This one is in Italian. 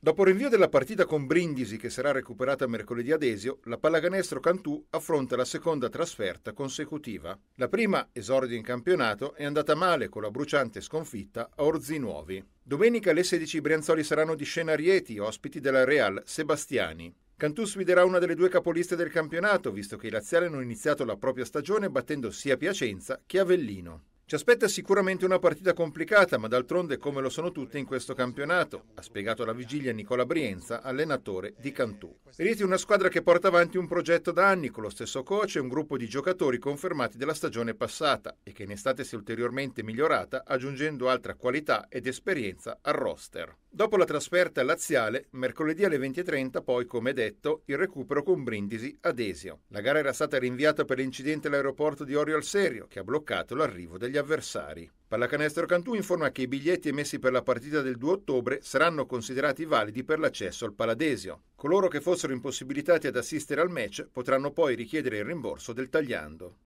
Dopo il rinvio della partita con Brindisi, che sarà recuperata mercoledì ad Esio, la pallacanestro Cantù affronta la seconda trasferta consecutiva. La prima, esordio in campionato, è andata male con la bruciante sconfitta a Orzi Nuovi. Domenica alle 16 i Brianzoli saranno di scena Rieti, ospiti della Real Sebastiani. Cantù sfiderà una delle due capoliste del campionato, visto che i laziali hanno iniziato la propria stagione battendo sia Piacenza che Avellino. Ci aspetta sicuramente una partita complicata, ma d'altronde come lo sono tutte in questo campionato, ha spiegato alla vigilia Nicola Brienza, allenatore di Cantù. Riti è una squadra che porta avanti un progetto da anni con lo stesso coach e un gruppo di giocatori confermati della stagione passata e che in estate si è ulteriormente migliorata aggiungendo altra qualità ed esperienza al roster. Dopo la trasferta laziale, mercoledì alle 20.30 poi, come detto, il recupero con Brindisi ad Esio. La gara era stata rinviata per l'incidente all'aeroporto di Orio al Serio, che ha bloccato l'arrivo degli avversari. Pallacanestro Cantù informa che i biglietti emessi per la partita del 2 ottobre saranno considerati validi per l'accesso al Paladesio. Coloro che fossero impossibilitati ad assistere al match potranno poi richiedere il rimborso del tagliando.